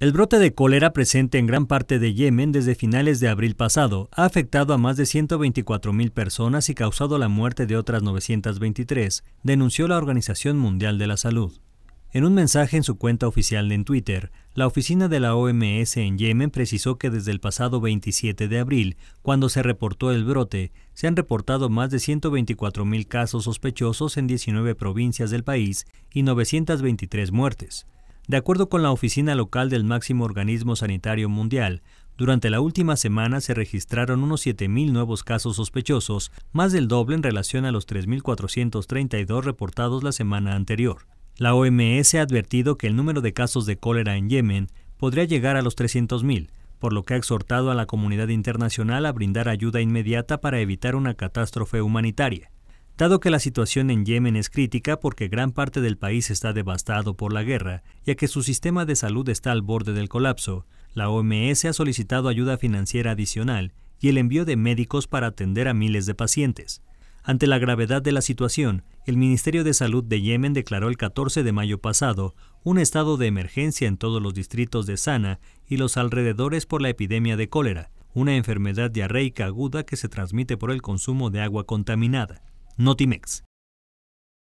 El brote de cólera presente en gran parte de Yemen desde finales de abril pasado ha afectado a más de 124.000 personas y causado la muerte de otras 923, denunció la Organización Mundial de la Salud. En un mensaje en su cuenta oficial en Twitter, la oficina de la OMS en Yemen precisó que desde el pasado 27 de abril, cuando se reportó el brote, se han reportado más de 124.000 casos sospechosos en 19 provincias del país y 923 muertes. De acuerdo con la oficina local del máximo organismo sanitario mundial, durante la última semana se registraron unos 7.000 nuevos casos sospechosos, más del doble en relación a los 3.432 reportados la semana anterior. La OMS ha advertido que el número de casos de cólera en Yemen podría llegar a los 300.000, por lo que ha exhortado a la comunidad internacional a brindar ayuda inmediata para evitar una catástrofe humanitaria. Dado que la situación en Yemen es crítica porque gran parte del país está devastado por la guerra, ya que su sistema de salud está al borde del colapso, la OMS ha solicitado ayuda financiera adicional y el envío de médicos para atender a miles de pacientes. Ante la gravedad de la situación, el Ministerio de Salud de Yemen declaró el 14 de mayo pasado un estado de emergencia en todos los distritos de Sana y los alrededores por la epidemia de cólera, una enfermedad diarreica aguda que se transmite por el consumo de agua contaminada. Notimex.